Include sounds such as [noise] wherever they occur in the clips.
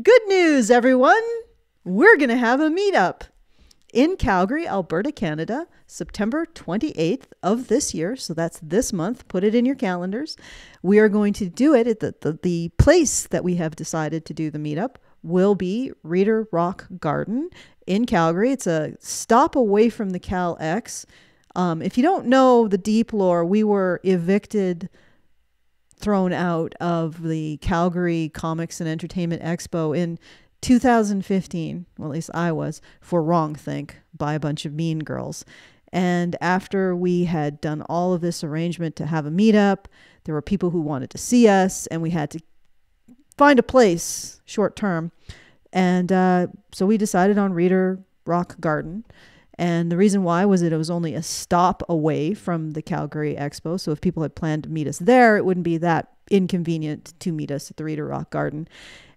Good news, everyone! We're going to have a meetup in Calgary, Alberta, Canada, September 28th of this year. So that's this month. Put it in your calendars. We are going to do it at the, the, the place that we have decided to do the meetup will be Reader Rock Garden in Calgary. It's a stop away from the CalX. Um, if you don't know the deep lore, we were evicted – thrown out of the Calgary Comics and Entertainment Expo in 2015, well, at least I was, for Wrong Think by a bunch of mean girls. And after we had done all of this arrangement to have a meetup, there were people who wanted to see us, and we had to find a place short term. And uh, so we decided on Reader Rock Garden. And the reason why was that it was only a stop away from the Calgary Expo. So if people had planned to meet us there, it wouldn't be that inconvenient to meet us at the Reader Rock Garden.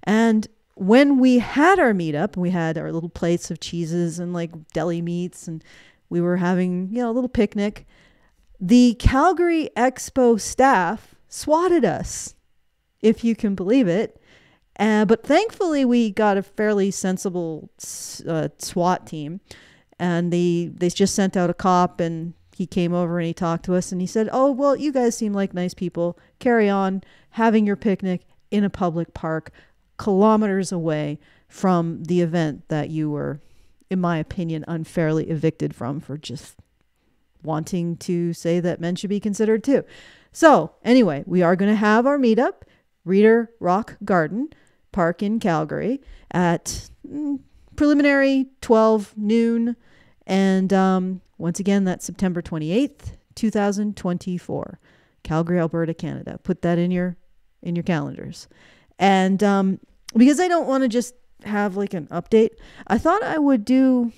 And when we had our meetup, we had our little plates of cheeses and like deli meats, and we were having, you know, a little picnic. The Calgary Expo staff swatted us, if you can believe it. Uh, but thankfully, we got a fairly sensible uh, SWAT team and they they just sent out a cop and he came over and he talked to us and he said, "Oh, well, you guys seem like nice people. Carry on having your picnic in a public park kilometers away from the event that you were in my opinion unfairly evicted from for just wanting to say that men should be considered too." So, anyway, we are going to have our meetup, Reader Rock Garden Park in Calgary at mm, preliminary 12 noon and um, once again, that's September 28th, 2024, Calgary, Alberta, Canada. Put that in your in your calendars. And um, because I don't want to just have like an update, I thought I would do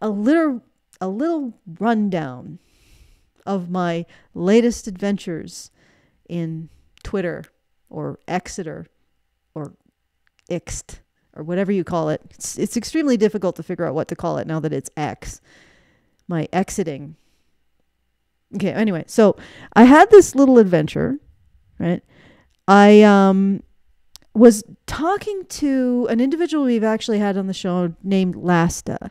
a little a little rundown of my latest adventures in Twitter or Exeter or Ixt or whatever you call it. It's, it's extremely difficult to figure out what to call it now that it's X. My exiting. Okay, anyway, so I had this little adventure, right? I um was talking to an individual we've actually had on the show named Lasta.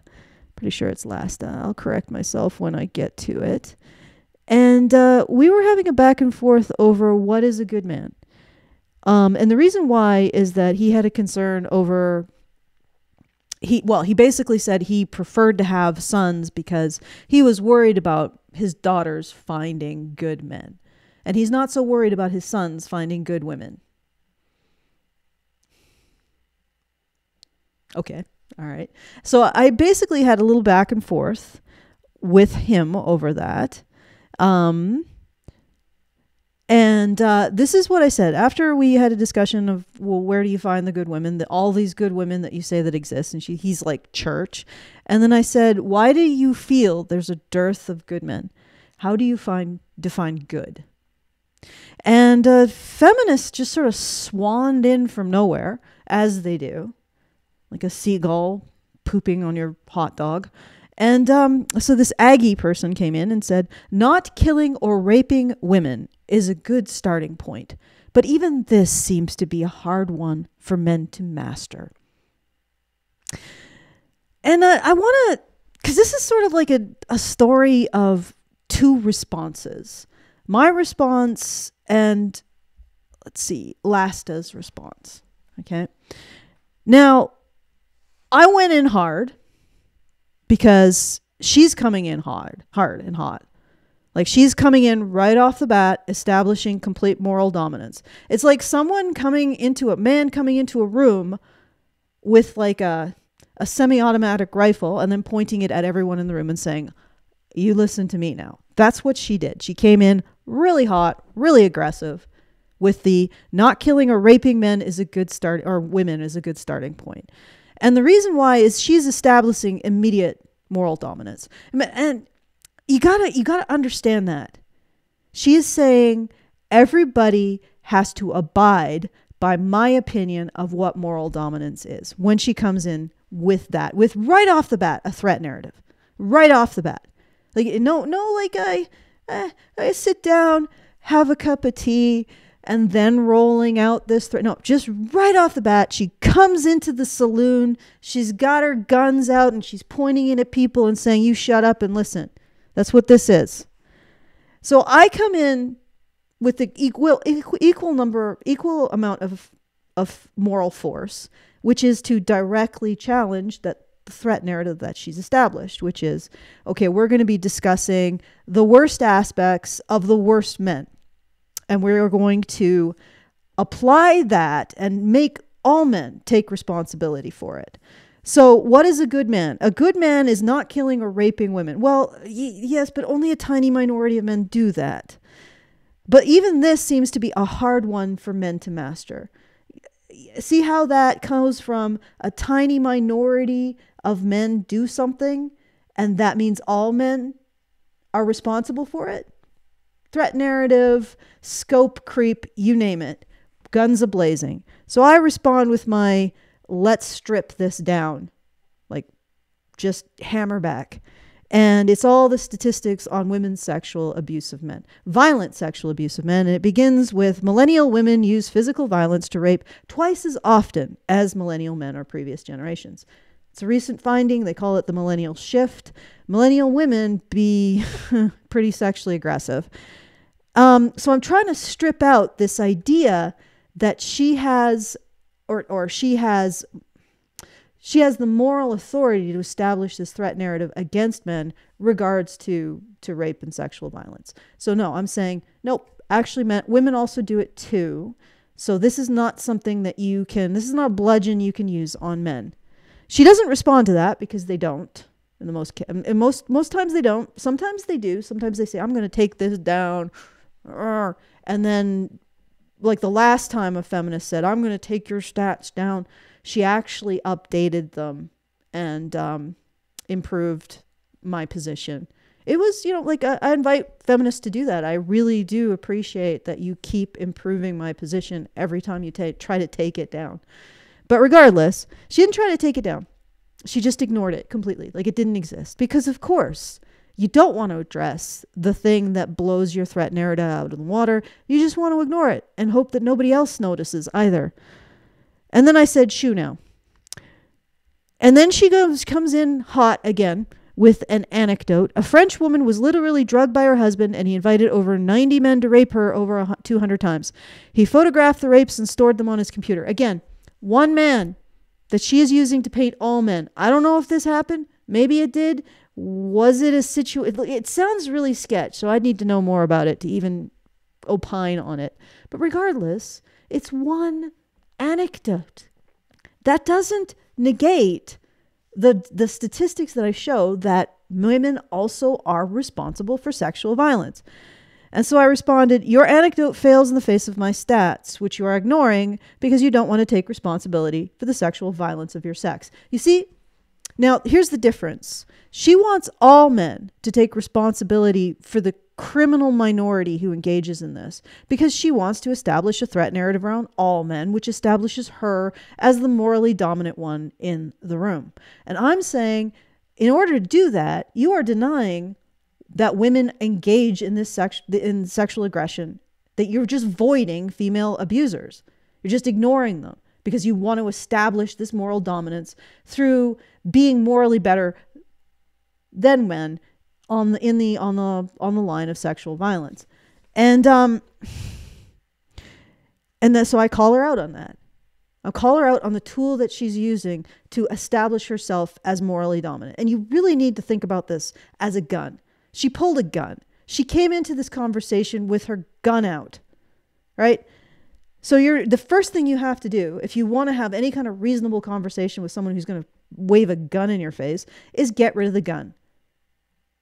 Pretty sure it's Lasta. I'll correct myself when I get to it. And uh, we were having a back and forth over what is a good man. Um, and the reason why is that he had a concern over he well he basically said he preferred to have sons because he was worried about his daughters finding good men and he's not so worried about his sons finding good women okay all right so i basically had a little back and forth with him over that um and uh, this is what I said after we had a discussion of well, where do you find the good women? That all these good women that you say that exist, and she, he's like church. And then I said, why do you feel there's a dearth of good men? How do you find define good? And uh, feminists just sort of swanned in from nowhere, as they do, like a seagull pooping on your hot dog. And um, so this Aggie person came in and said, Not killing or raping women is a good starting point, but even this seems to be a hard one for men to master. And uh, I want to, because this is sort of like a, a story of two responses my response and let's see, Lasta's response. Okay. Now, I went in hard because she's coming in hard, hard and hot. Like she's coming in right off the bat, establishing complete moral dominance. It's like someone coming into a man coming into a room with like a a semi-automatic rifle and then pointing it at everyone in the room and saying, "You listen to me now." That's what she did. She came in really hot, really aggressive with the not killing or raping men is a good start or women is a good starting point. And the reason why is she's establishing immediate moral dominance. And you gotta you gotta understand that. She is saying everybody has to abide by my opinion of what moral dominance is when she comes in with that, with right off the bat, a threat narrative. Right off the bat. Like no no like I eh, I sit down, have a cup of tea, and then rolling out this threat. No, just right off the bat, she comes into the saloon. She's got her guns out and she's pointing it at people and saying, You shut up and listen. That's what this is. So I come in with the equal, equal number, equal amount of, of moral force, which is to directly challenge that threat narrative that she's established, which is okay, we're going to be discussing the worst aspects of the worst men and we are going to apply that and make all men take responsibility for it. So, what is a good man? A good man is not killing or raping women. Well, y- yes, but only a tiny minority of men do that. But even this seems to be a hard one for men to master. See how that comes from a tiny minority of men do something, and that means all men are responsible for it? threat narrative, scope creep, you name it, guns a blazing. So I respond with my let's strip this down, like just hammer back. And it's all the statistics on women's sexual abuse of men, violent sexual abuse of men. And it begins with millennial women use physical violence to rape twice as often as millennial men or previous generations. It's a recent finding. They call it the millennial shift. Millennial women be [laughs] pretty sexually aggressive. Um, so I'm trying to strip out this idea that she has, or or she has, she has the moral authority to establish this threat narrative against men regards to to rape and sexual violence. So no, I'm saying nope. Actually, men, women also do it too. So this is not something that you can. This is not a bludgeon you can use on men. She doesn't respond to that because they don't. In the most, and most most times they don't. Sometimes they do. Sometimes they say, "I'm going to take this down." and then like the last time a feminist said, I'm going to take your stats down, she actually updated them and um, improved my position. It was, you know, like I, I invite feminists to do that. I really do appreciate that you keep improving my position every time you try to take it down. But regardless, she didn't try to take it down. She just ignored it completely, like it didn't exist. Because, of course, you don't want to address the thing that blows your threat narrative out of the water. You just want to ignore it and hope that nobody else notices either. And then I said, shoo now. And then she goes, comes in hot again with an anecdote. A French woman was literally drugged by her husband, and he invited over 90 men to rape her over 200 times. He photographed the rapes and stored them on his computer. Again, one man that she is using to paint all men. I don't know if this happened. Maybe it did was it a situation? It, it sounds really sketch, so I'd need to know more about it to even opine on it. But regardless, it's one anecdote. That doesn't negate the the statistics that I show that women also are responsible for sexual violence. And so I responded, Your anecdote fails in the face of my stats, which you are ignoring because you don't want to take responsibility for the sexual violence of your sex. You see, now, here's the difference she wants all men to take responsibility for the criminal minority who engages in this because she wants to establish a threat narrative around all men, which establishes her as the morally dominant one in the room. And I'm saying, in order to do that, you are denying that women engage in this sex- in sexual aggression, that you're just voiding female abusers. You're just ignoring them because you want to establish this moral dominance through being morally better than men on the in the on the on the line of sexual violence. And um and then so I call her out on that. I call her out on the tool that she's using to establish herself as morally dominant. And you really need to think about this as a gun. She pulled a gun. She came into this conversation with her gun out, right? So you're the first thing you have to do if you want to have any kind of reasonable conversation with someone who's going to wave a gun in your face is get rid of the gun.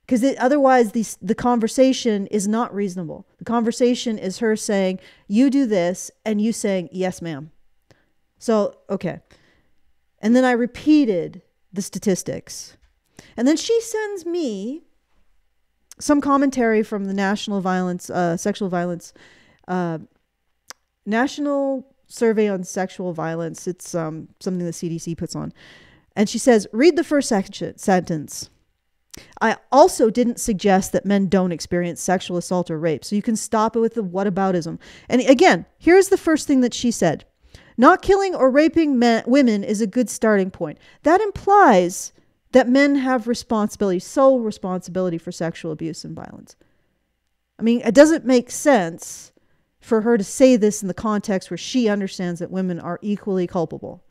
Because otherwise, the, the conversation is not reasonable. The conversation is her saying, You do this, and you saying, Yes, ma'am. So, okay. And then I repeated the statistics. And then she sends me some commentary from the National Violence, uh, Sexual Violence uh, National Survey on Sexual Violence. It's um, something the CDC puts on. And she says, read the first section, sentence. I also didn't suggest that men don't experience sexual assault or rape. So you can stop it with the whataboutism. And again, here's the first thing that she said Not killing or raping men, women is a good starting point. That implies that men have responsibility, sole responsibility for sexual abuse and violence. I mean, it doesn't make sense for her to say this in the context where she understands that women are equally culpable.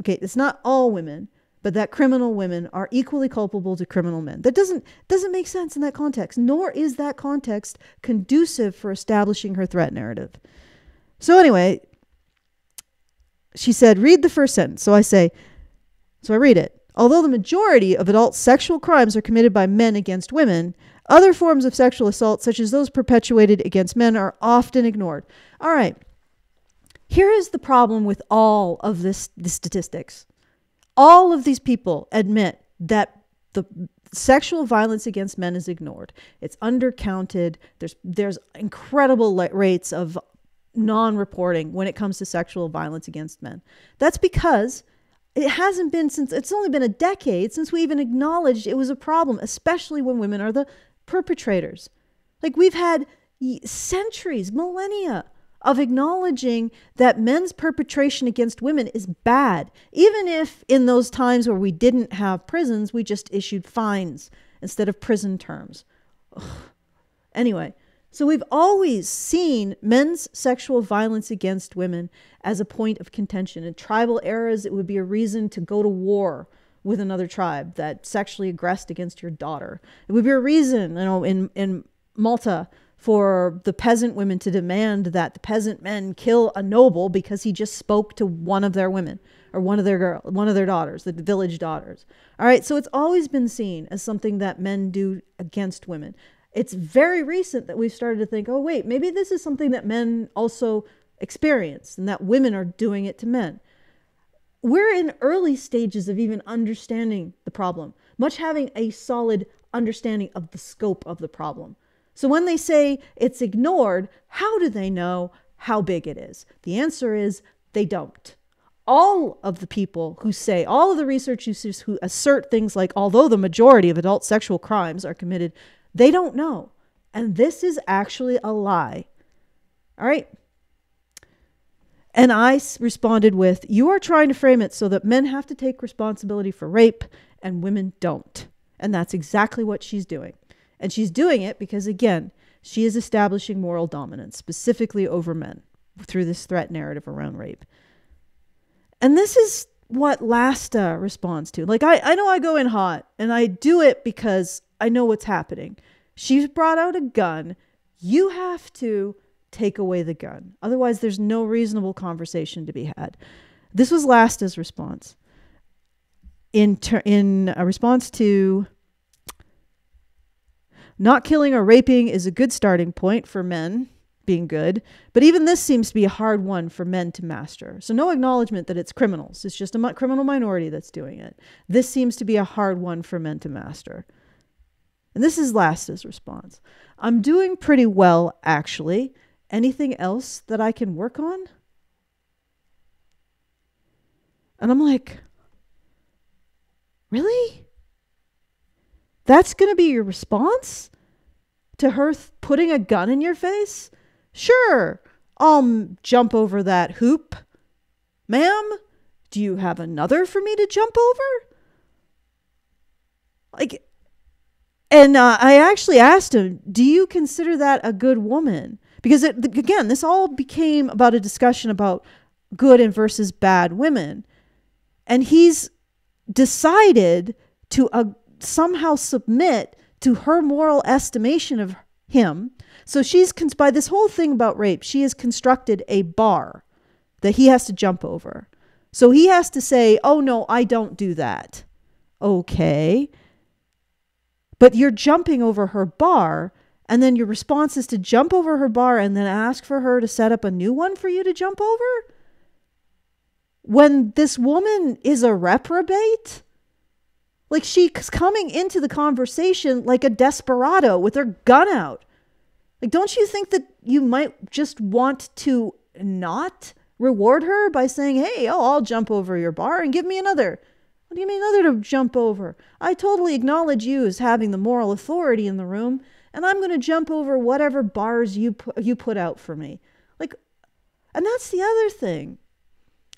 Okay, it's not all women, but that criminal women are equally culpable to criminal men. That doesn't doesn't make sense in that context, nor is that context conducive for establishing her threat narrative. So anyway, she said, read the first sentence. So I say, so I read it. Although the majority of adult sexual crimes are committed by men against women, other forms of sexual assault, such as those perpetuated against men, are often ignored. All right. Here is the problem with all of this the statistics. All of these people admit that the sexual violence against men is ignored. It's undercounted. There's there's incredible rates of non-reporting when it comes to sexual violence against men. That's because it hasn't been since it's only been a decade since we even acknowledged it was a problem, especially when women are the perpetrators. Like we've had centuries, millennia of acknowledging that men's perpetration against women is bad, even if in those times where we didn't have prisons, we just issued fines instead of prison terms. Ugh. Anyway, so we've always seen men's sexual violence against women as a point of contention. In tribal eras, it would be a reason to go to war with another tribe that sexually aggressed against your daughter. It would be a reason, you know, in, in Malta for the peasant women to demand that the peasant men kill a noble because he just spoke to one of their women or one of their girl, one of their daughters, the village daughters. All right, so it's always been seen as something that men do against women. It's very recent that we've started to think, oh wait, maybe this is something that men also experience and that women are doing it to men we're in early stages of even understanding the problem, much having a solid understanding of the scope of the problem. So when they say it's ignored, how do they know how big it is? The answer is they don't. All of the people who say, all of the research users who assert things like, although the majority of adult sexual crimes are committed, they don't know. And this is actually a lie. All right. And I responded with, You are trying to frame it so that men have to take responsibility for rape and women don't. And that's exactly what she's doing. And she's doing it because, again, she is establishing moral dominance, specifically over men, through this threat narrative around rape. And this is what Lasta responds to. Like, I, I know I go in hot and I do it because I know what's happening. She's brought out a gun. You have to take away the gun. Otherwise, there's no reasonable conversation to be had. This was Lasta's response. In, ter- in a response to not killing or raping is a good starting point for men being good, but even this seems to be a hard one for men to master. So, no acknowledgement that it's criminals, it's just a criminal minority that's doing it. This seems to be a hard one for men to master. And this is Lasta's response I'm doing pretty well, actually anything else that I can work on? And I'm like, really? That's going to be your response to her th- putting a gun in your face? Sure, I'll jump over that hoop. Ma'am, do you have another for me to jump over? Like, and uh, I actually asked him, Do you consider that a good woman? because it, again, this all became about a discussion about good and versus bad women. And he's decided to uh, somehow submit to her moral estimation of him. So she's by this whole thing about rape, she has constructed a bar that he has to jump over. So he has to say, "Oh no, I don't do that." Okay. But you're jumping over her bar and then your response is to jump over her bar and then ask for her to set up a new one for you to jump over? When this woman is a reprobate? Like she's coming into the conversation like a desperado with her gun out. Like, don't you think that you might just want to not reward her by saying, hey, oh, I'll jump over your bar and give me another? What do you mean, another to jump over? I totally acknowledge you as having the moral authority in the room, and I'm going to jump over whatever bars you pu- you put out for me. Like and that's the other thing.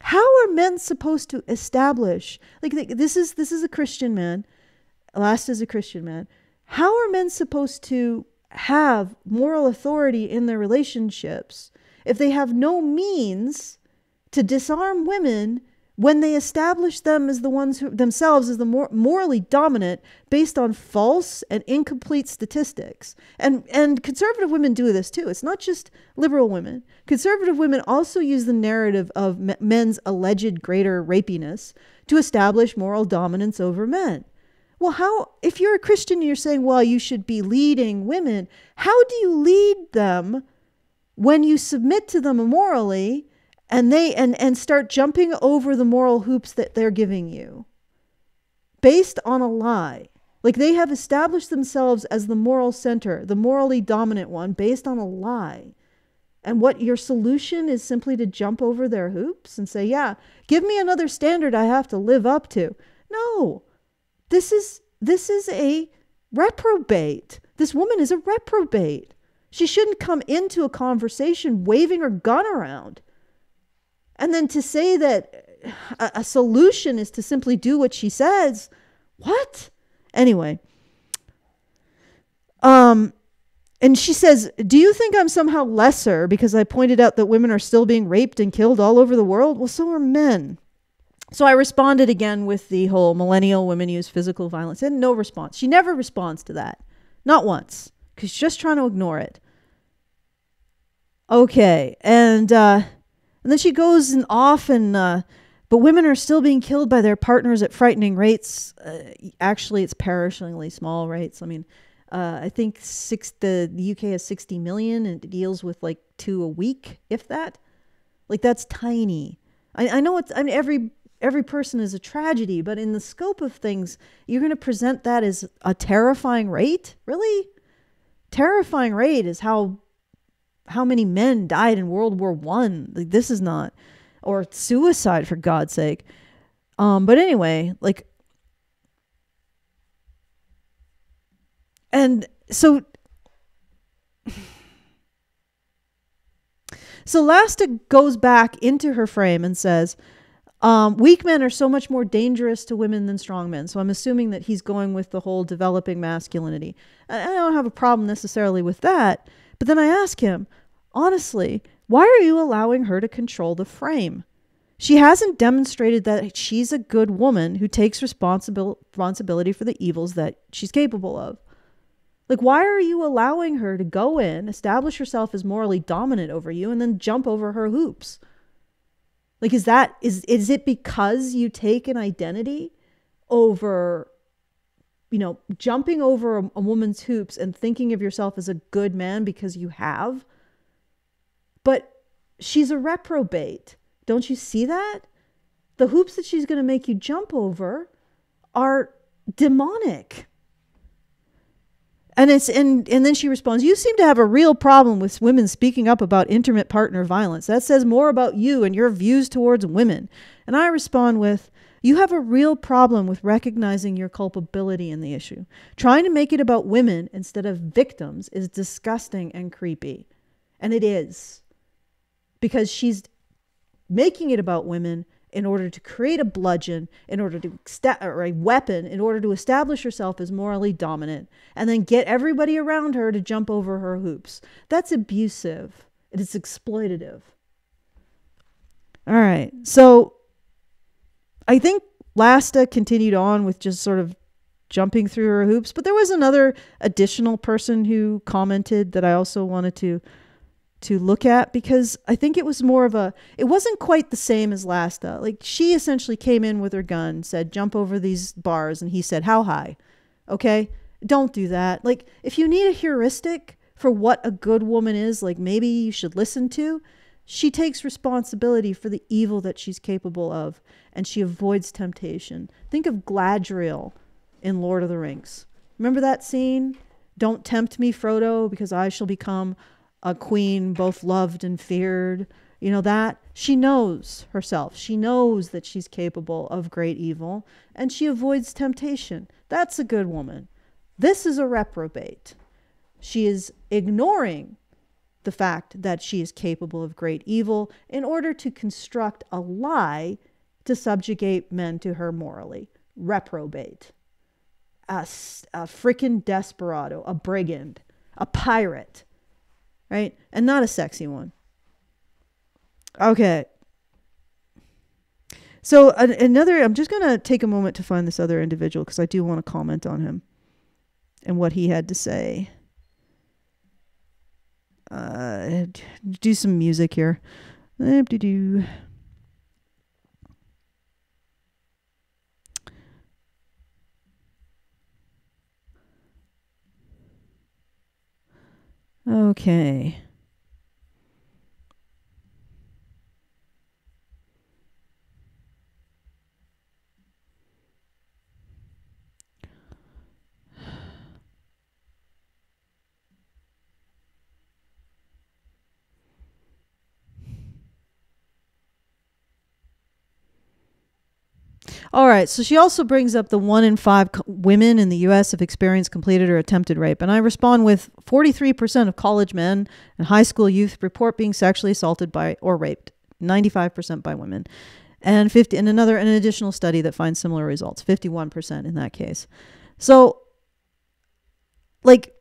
How are men supposed to establish like this is this is a Christian man, last is a Christian man. How are men supposed to have moral authority in their relationships if they have no means to disarm women when they establish them as the ones who themselves as the mor- morally dominant based on false and incomplete statistics and and conservative women do this too it's not just liberal women conservative women also use the narrative of men's alleged greater rapiness to establish moral dominance over men well how if you're a christian and you're saying well you should be leading women how do you lead them when you submit to them morally? and they and and start jumping over the moral hoops that they're giving you based on a lie like they have established themselves as the moral center the morally dominant one based on a lie and what your solution is simply to jump over their hoops and say yeah give me another standard i have to live up to no this is this is a reprobate this woman is a reprobate she shouldn't come into a conversation waving her gun around and then to say that a, a solution is to simply do what she says, what? Anyway. Um, and she says, Do you think I'm somehow lesser because I pointed out that women are still being raped and killed all over the world? Well, so are men. So I responded again with the whole millennial women use physical violence and no response. She never responds to that, not once, because she's just trying to ignore it. Okay. And uh, and then she goes and off and, uh, but women are still being killed by their partners at frightening rates. Uh, actually, it's perishingly small rates. I mean, uh, I think six, the, the UK has 60 million and it deals with like two a week, if that. Like that's tiny. I, I know it's, I mean, every, every person is a tragedy, but in the scope of things, you're going to present that as a terrifying rate? Really? Terrifying rate is how how many men died in World War One? Like this is not or suicide for God's sake. Um, but anyway, like and so [sighs] so Lastic goes back into her frame and says, um, weak men are so much more dangerous to women than strong men. So I'm assuming that he's going with the whole developing masculinity. I don't have a problem necessarily with that. But then I ask him, honestly, why are you allowing her to control the frame? She hasn't demonstrated that she's a good woman who takes responsibil- responsibility for the evils that she's capable of. Like, why are you allowing her to go in, establish herself as morally dominant over you, and then jump over her hoops? Like, is that is is it because you take an identity over you know, jumping over a, a woman's hoops and thinking of yourself as a good man because you have. But she's a reprobate. Don't you see that? The hoops that she's going to make you jump over are demonic. And it's and and then she responds, "You seem to have a real problem with women speaking up about intimate partner violence. That says more about you and your views towards women." And I respond with, you have a real problem with recognizing your culpability in the issue. Trying to make it about women instead of victims is disgusting and creepy. And it is. Because she's making it about women in order to create a bludgeon, in order to or a weapon, in order to establish herself as morally dominant, and then get everybody around her to jump over her hoops. That's abusive. It is exploitative. All right. So I think Lasta continued on with just sort of jumping through her hoops, but there was another additional person who commented that I also wanted to to look at because I think it was more of a it wasn't quite the same as Lasta. Like she essentially came in with her gun, said jump over these bars and he said how high. Okay? Don't do that. Like if you need a heuristic for what a good woman is, like maybe you should listen to she takes responsibility for the evil that she's capable of and she avoids temptation. Think of Gladriel in Lord of the Rings. Remember that scene? Don't tempt me, Frodo, because I shall become a queen both loved and feared. You know that? She knows herself. She knows that she's capable of great evil and she avoids temptation. That's a good woman. This is a reprobate. She is ignoring the fact that she is capable of great evil in order to construct a lie to subjugate men to her morally. Reprobate. A, a freaking desperado, a brigand, a pirate, right? And not a sexy one. Okay. So another, I'm just going to take a moment to find this other individual because I do want to comment on him and what he had to say uh, do some music here. do do. Okay. All right. So she also brings up the one in five women in the U.S. have experienced completed or attempted rape. And I respond with 43% of college men and high school youth report being sexually assaulted by or raped, 95% by women. And 50 and another an additional study that finds similar results, 51% in that case. So like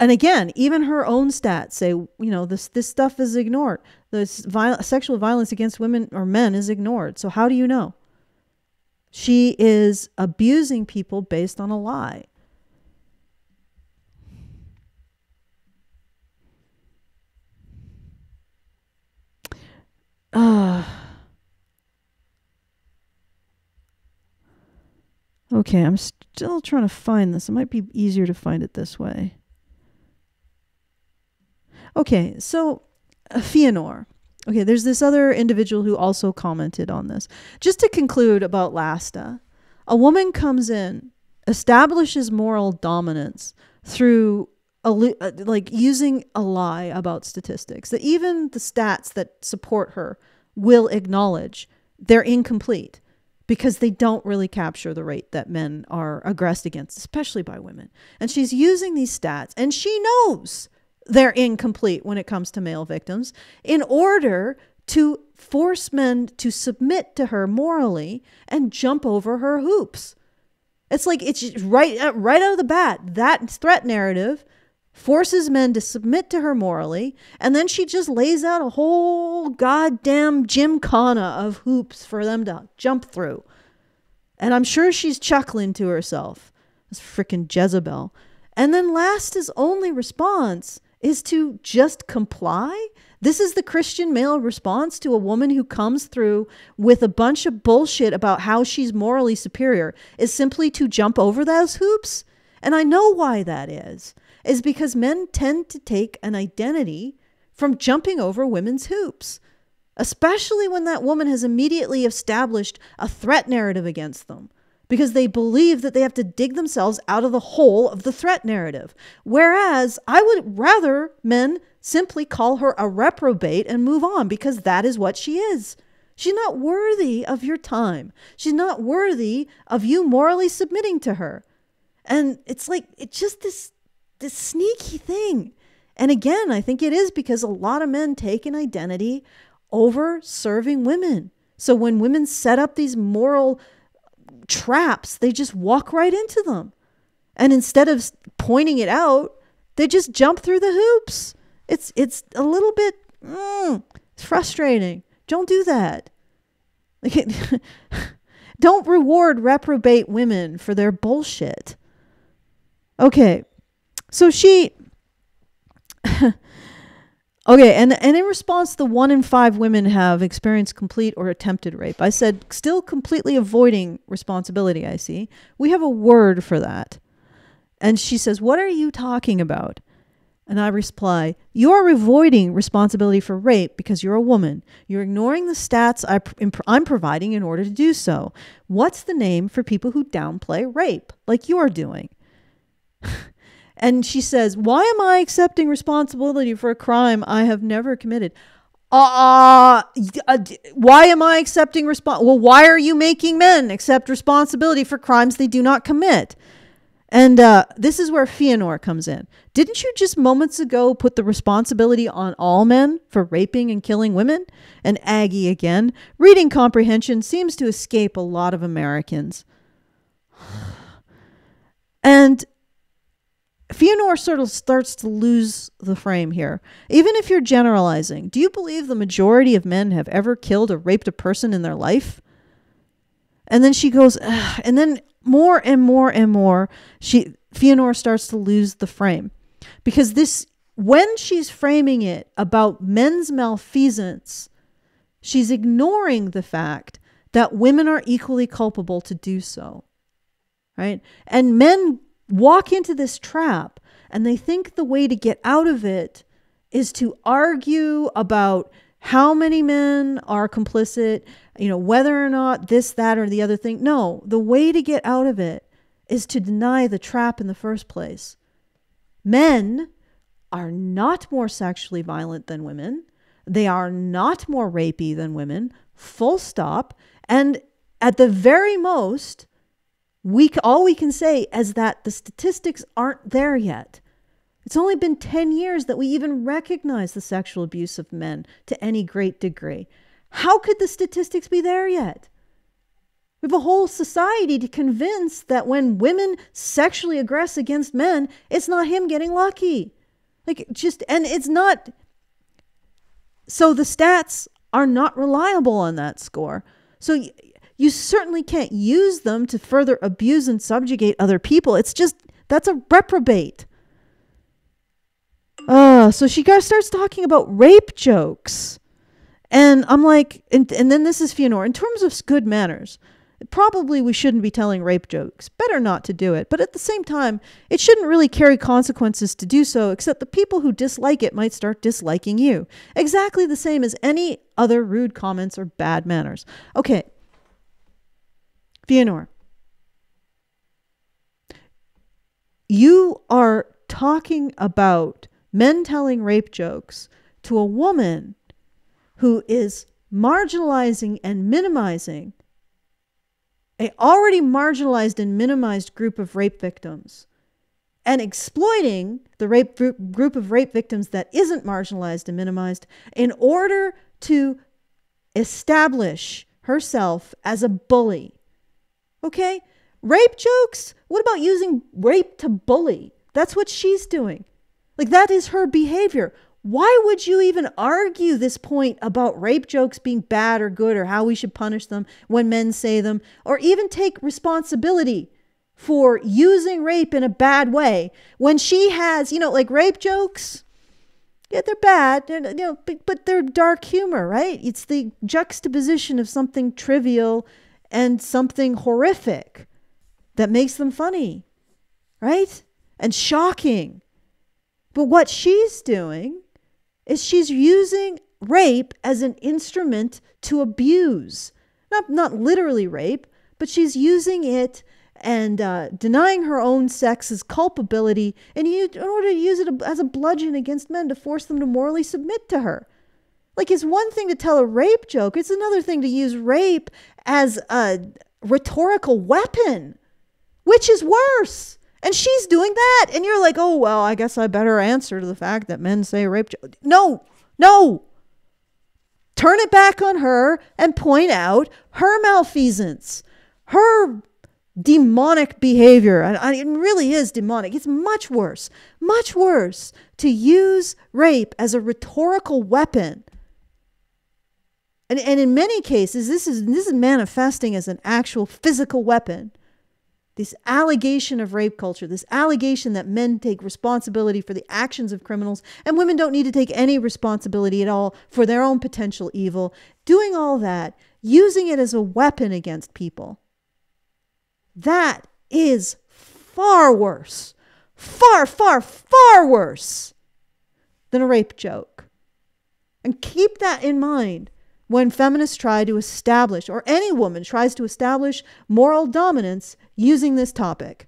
and again, even her own stats say, you know, this this stuff is ignored. The viol- sexual violence against women or men is ignored. So how do you know? She is abusing people based on a lie. Uh, okay, I'm still trying to find this. It might be easier to find it this way. Okay, so uh, Fëanor. Okay, there's this other individual who also commented on this. Just to conclude about Lasta, a woman comes in, establishes moral dominance through uh, like using a lie about statistics that even the stats that support her will acknowledge they're incomplete because they don't really capture the rate that men are aggressed against, especially by women. And she's using these stats and she knows they're incomplete when it comes to male victims, in order to force men to submit to her morally and jump over her hoops. It's like it's right uh, right out of the bat that threat narrative forces men to submit to her morally, and then she just lays out a whole goddamn gymkhana of hoops for them to jump through. And I'm sure she's chuckling to herself. This frickin' Jezebel. And then last is only response is to just comply. This is the Christian male response to a woman who comes through with a bunch of bullshit about how she's morally superior is simply to jump over those hoops. And I know why that is, is because men tend to take an identity from jumping over women's hoops, especially when that woman has immediately established a threat narrative against them because they believe that they have to dig themselves out of the hole of the threat narrative. Whereas I would rather men simply call her a reprobate and move on because that is what she is. She's not worthy of your time. She's not worthy of you morally submitting to her. And it's like it's just this this sneaky thing. And again, I think it is because a lot of men take an identity over serving women. So when women set up these moral traps, they just walk right into them. And instead of pointing it out, they just jump through the hoops. It's it's a little bit mm, it's frustrating. Don't do that. [laughs] don't reward reprobate women for their bullshit. Okay. So she [laughs] Okay, and and in response, the one in five women have experienced complete or attempted rape. I said, still completely avoiding responsibility. I see. We have a word for that. And she says, "What are you talking about?" And I reply, You are avoiding responsibility for rape because you're a woman. You're ignoring the stats I am providing in order to do so. What's the name for people who downplay rape, like you're doing? [laughs] And she says, Why am I accepting responsibility for a crime I have never committed? Uh, uh, why am I accepting respons? Well, why are you making men accept responsibility for crimes they do not commit? And uh, this is where Fionor comes in. Didn't you just moments ago put the responsibility on all men for raping and killing women? And Aggie again. Reading comprehension seems to escape a lot of Americans. [sighs] And Fionor sort of starts to lose the frame here. Even if you're generalizing, do you believe the majority of men have ever killed or raped a person in their life? And then she goes, Ugh. and then more and more and more, she Fionor starts to lose the frame. Because this when she's framing it about men's malfeasance, she's ignoring the fact that women are equally culpable to do so. Right? And men walk into this trap and they think the way to get out of it is to argue about how many men are complicit, you know, whether or not this, that, or the other thing. No, the way to get out of it is to deny the trap in the first place. Men are not more sexually violent than women. They are not more rapey than women, full stop. And at the very most, we all we can say is that the statistics aren't there yet. It's only been 10 years that we even recognize the sexual abuse of men to any great degree. How could the statistics be there yet? We have a whole society to convince that when women sexually aggress against men, it's not him getting lucky. Like, just, and it's not. So the stats are not reliable on that score. So you certainly can't use them to further abuse and subjugate other people. It's just, that's a reprobate. Uh, so she starts talking about rape jokes. And I'm like, and, and then this is Fionor. In terms of good manners, probably we shouldn't be telling rape jokes. Better not to do it. But at the same time, it shouldn't really carry consequences to do so, except the people who dislike it might start disliking you. Exactly the same as any other rude comments or bad manners. Okay, Fionor, you are talking about men telling rape jokes to a woman who is marginalizing and minimizing a already marginalized and minimized group of rape victims and exploiting the rape group of rape victims that isn't marginalized and minimized in order to establish herself as a bully Okay? Rape jokes? What about using rape to bully? That's what she's doing. Like, that is her behavior. Why would you even argue this point about rape jokes being bad or good or how we should punish them when men say them or even take responsibility for using rape in a bad way when she has, you know, like rape jokes? Yeah, they're bad, they're, you know, but, but they're dark humor, right? It's the juxtaposition of something trivial and something horrific that makes them funny, right? And shocking. But what she's doing is she's using rape as an instrument to abuse. Not, not literally rape, but she's using it and uh, denying her own sex's culpability in, in order to use it as a bludgeon against men to force them to morally submit to her. Like it's one thing to tell a rape joke, it's another thing to use rape as a rhetorical weapon, which is worse. And she's doing that. And you're like, oh, well, I guess I better answer to the fact that men say rape. jokes. No, no. Turn it back on her and point out her malfeasance, her demonic behavior. And it really is demonic. It's much worse, much worse to use rape as a rhetorical weapon and, and in many cases, this is, this is manifesting as an actual physical weapon. This allegation of rape culture, this allegation that men take responsibility for the actions of criminals and women don't need to take any responsibility at all for their own potential evil, doing all that, using it as a weapon against people. That is far worse, far, far, far worse than a rape joke. And keep that in mind when feminists try to establish, or any woman tries to establish, moral dominance using this topic.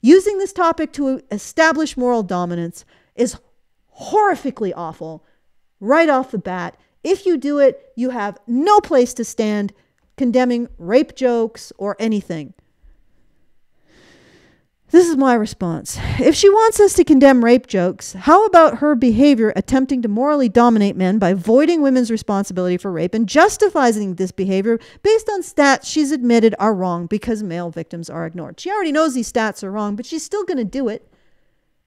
Using this topic to establish moral dominance is horrifically awful right off the bat. If you do it, you have no place to stand condemning rape jokes or anything. This is my response. If she wants us to condemn rape jokes, how about her behavior attempting to morally dominate men by voiding women's responsibility for rape and justifying this behavior based on stats she's admitted are wrong because male victims are ignored? She already knows these stats are wrong, but she's still going to do it.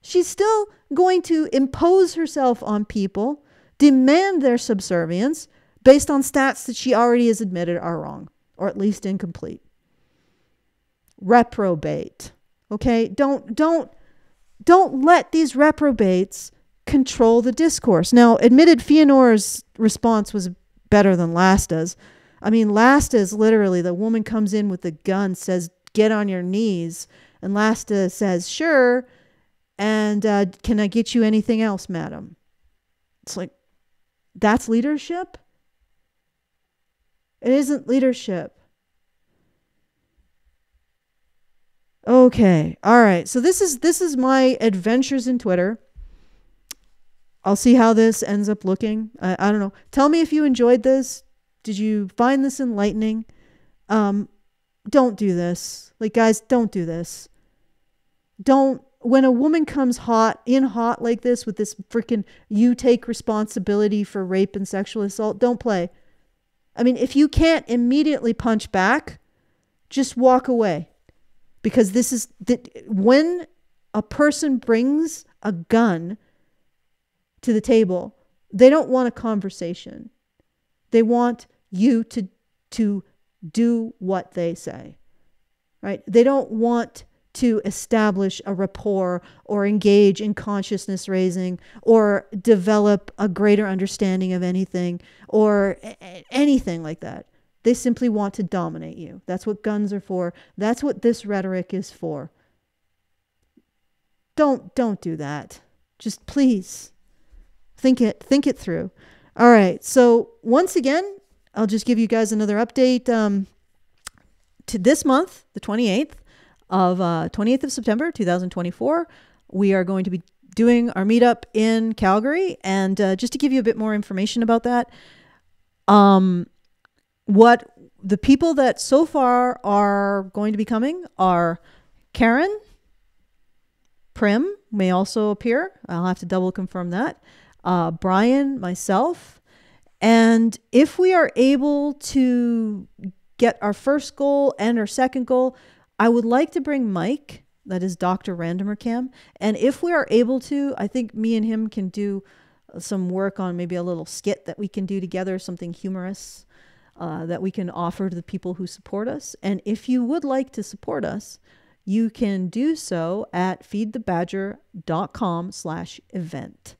She's still going to impose herself on people, demand their subservience based on stats that she already has admitted are wrong, or at least incomplete. Reprobate. Okay? Don't don't don't let these reprobates control the discourse. Now, admitted Fionora's response was better than Lasta's. I mean, Lasta's literally the woman comes in with the gun, says, "Get on your knees," and Lasta says, "Sure," and uh, "Can I get you anything else, madam?" It's like that's leadership. It isn't leadership. Okay. All right. So this is this is my adventures in Twitter. I'll see how this ends up looking. I, I don't know. Tell me if you enjoyed this. Did you find this enlightening? Um, don't do this. Like guys, don't do this. Don't when a woman comes hot in hot like this with this freaking you take responsibility for rape and sexual assault, don't play. I mean, if you can't immediately punch back, just walk away because this is that when a person brings a gun to the table, they don't want a conversation. They want you to to do what they say. Right? They don't want to establish a rapport or engage in consciousness raising or develop a greater understanding of anything or anything like that. They simply want to dominate you. That's what guns are for. That's what this rhetoric is for. Don't don't do that. Just please think it think it through. All right. So once again, I'll just give you guys another update. Um, to this month, the 28th of uh, 28th of September 2024, we are going to be doing our meetup in Calgary. And uh, just to give you a bit more information about that, um, what the people that so far are going to be coming are Karen, Prim may also appear. I'll have to double confirm that. Uh, Brian, myself. And if we are able to get our first goal and our second goal, I would like to bring Mike, that is Dr. Randomer Cam. And if we are able to, I think me and him can do some work on maybe a little skit that we can do together, something humorous. Uh, that we can offer to the people who support us. And if you would like to support us, you can do so at feedthebadger.com slash event.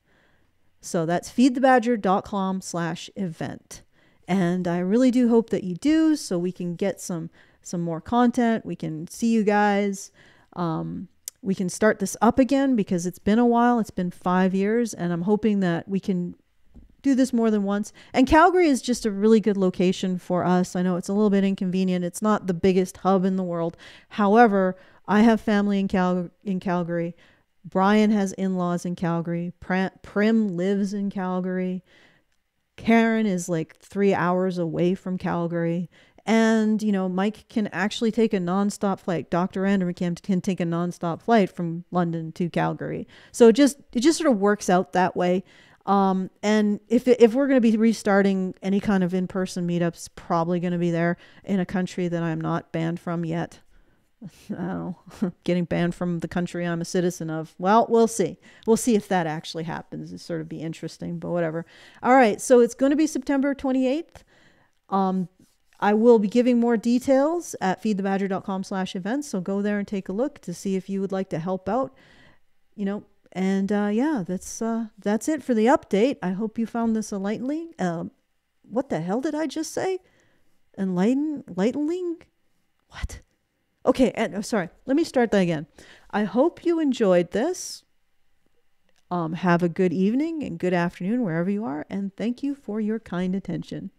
So that's feedthebadger.com slash event. And I really do hope that you do so we can get some some more content. We can see you guys. Um, we can start this up again because it's been a while. It's been five years, and I'm hoping that we can do this more than once. And Calgary is just a really good location for us. I know it's a little bit inconvenient. It's not the biggest hub in the world. However, I have family in Cal in Calgary. Brian has in-laws in Calgary. Prim lives in Calgary. Karen is like 3 hours away from Calgary. And, you know, Mike can actually take a nonstop flight. Dr. Andrew can, can take a nonstop flight from London to Calgary. So it just it just sort of works out that way. Um, and if, if we're going to be restarting any kind of in person meetups, probably going to be there in a country that I'm not banned from yet. [laughs] I don't know, [laughs] getting banned from the country I'm a citizen of. Well, we'll see. We'll see if that actually happens. It's sort of be interesting, but whatever. All right, so it's going to be September 28th. Um, I will be giving more details at feedthebadger.com slash events. So go there and take a look to see if you would like to help out. You know, and uh, yeah, that's uh, that's it for the update. I hope you found this enlightening. Uh, um, what the hell did I just say? Enlighten, enlightening? What? Okay, and oh, sorry. Let me start that again. I hope you enjoyed this. Um, have a good evening and good afternoon wherever you are, and thank you for your kind attention.